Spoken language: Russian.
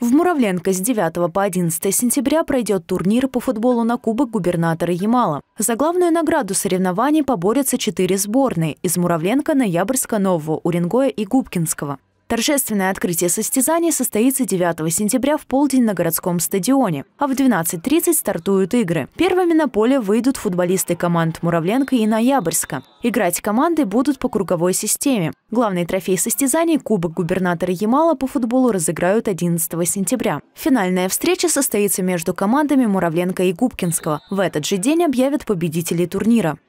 В Муравленко с 9 по 11 сентября пройдет турнир по футболу на Кубок губернатора Ямала. За главную награду соревнований поборются четыре сборные – из Муравленко, Ноябрьска, Нового, Уренгоя и Губкинского. Торжественное открытие состязаний состоится 9 сентября в полдень на городском стадионе, а в 12.30 стартуют игры. Первыми на поле выйдут футболисты команд Муравленко и Ноябрьска. Играть команды будут по круговой системе. Главный трофей состязаний – Кубок губернатора Ямала по футболу разыграют 11 сентября. Финальная встреча состоится между командами Муравленко и Губкинского. В этот же день объявят победителей турнира.